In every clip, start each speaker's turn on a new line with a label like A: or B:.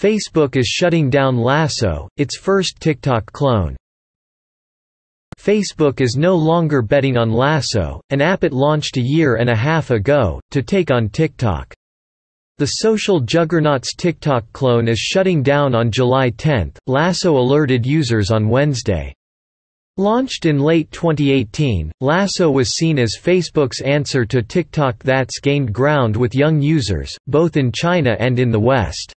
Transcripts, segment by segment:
A: Facebook is shutting down Lasso, its first TikTok clone. Facebook is no longer betting on Lasso, an app it launched a year and a half ago, to take on TikTok. The social juggernaut's TikTok clone is shutting down on July 10, Lasso alerted users on Wednesday. Launched in late 2018, Lasso was seen as Facebook's answer to TikTok that's gained ground with young users, both in China and in the West.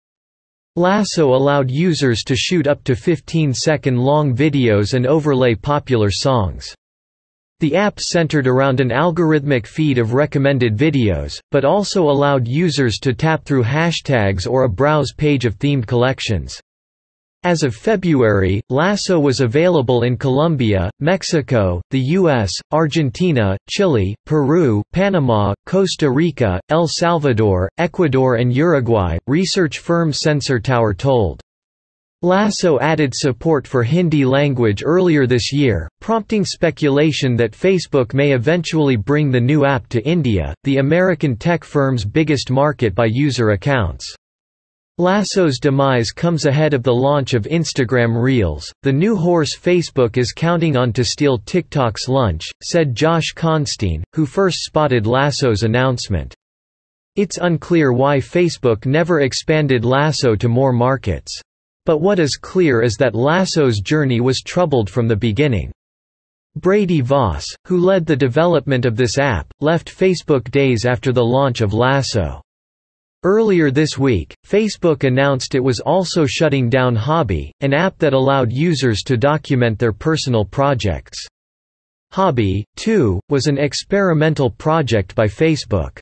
A: Lasso allowed users to shoot up to 15-second-long videos and overlay popular songs. The app centered around an algorithmic feed of recommended videos, but also allowed users to tap through hashtags or a browse page of themed collections. As of February, Lasso was available in Colombia, Mexico, the U.S., Argentina, Chile, Peru, Panama, Costa Rica, El Salvador, Ecuador, and Uruguay, research firm Sensor Tower told. Lasso added support for Hindi language earlier this year, prompting speculation that Facebook may eventually bring the new app to India, the American tech firm's biggest market by user accounts. Lasso's demise comes ahead of the launch of Instagram Reels. The new horse Facebook is counting on to steal TikTok's lunch, said Josh Constein, who first spotted Lasso's announcement. It's unclear why Facebook never expanded Lasso to more markets. But what is clear is that Lasso's journey was troubled from the beginning. Brady Voss, who led the development of this app, left Facebook days after the launch of Lasso. Earlier this week, Facebook announced it was also shutting down Hobby, an app that allowed users to document their personal projects. Hobby, too, was an experimental project by Facebook.